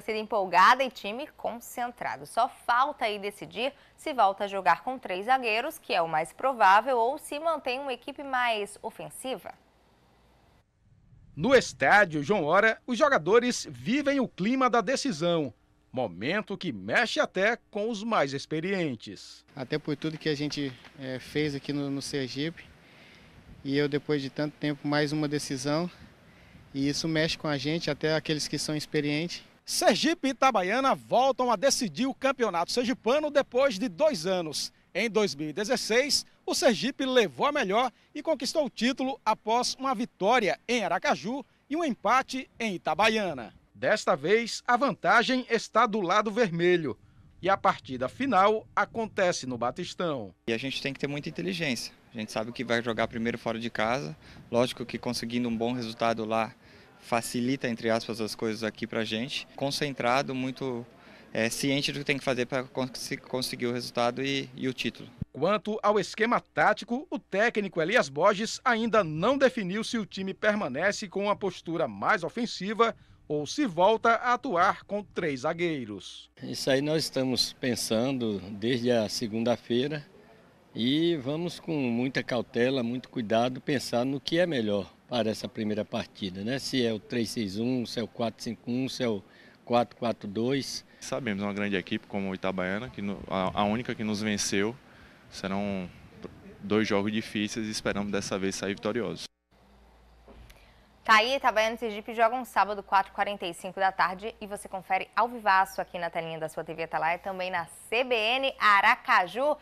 torcida empolgada e time concentrado. Só falta aí decidir se volta a jogar com três zagueiros, que é o mais provável, ou se mantém uma equipe mais ofensiva. No estádio João Hora, os jogadores vivem o clima da decisão, momento que mexe até com os mais experientes. Até por tudo que a gente é, fez aqui no, no Sergipe, e eu depois de tanto tempo mais uma decisão, e isso mexe com a gente, até aqueles que são experientes. Sergipe e Itabaiana voltam a decidir o campeonato sergipano depois de dois anos. Em 2016, o Sergipe levou a melhor e conquistou o título após uma vitória em Aracaju e um empate em Itabaiana. Desta vez, a vantagem está do lado vermelho e a partida final acontece no Batistão. E a gente tem que ter muita inteligência. A gente sabe que vai jogar primeiro fora de casa. Lógico que conseguindo um bom resultado lá facilita, entre aspas, as coisas aqui para a gente. Concentrado, muito é, ciente do que tem que fazer para cons conseguir o resultado e, e o título. Quanto ao esquema tático, o técnico Elias Borges ainda não definiu se o time permanece com uma postura mais ofensiva ou se volta a atuar com três zagueiros. Isso aí nós estamos pensando desde a segunda-feira e vamos com muita cautela, muito cuidado pensar no que é melhor para essa primeira partida, né? Se é o 3-6-1, se é o 4-5-1, se é o 4-4-2. Sabemos, é uma grande equipe como o Itabaiana, que no, a, a, única que nos venceu. Serão dois jogos difíceis e esperamos dessa vez sair vitoriosos. Tá aí, Itabaiana e Sergipe jogam sábado, 4h45 da tarde. E você confere ao vivaço aqui na telinha da sua TV Atalaia, também na CBN Aracaju.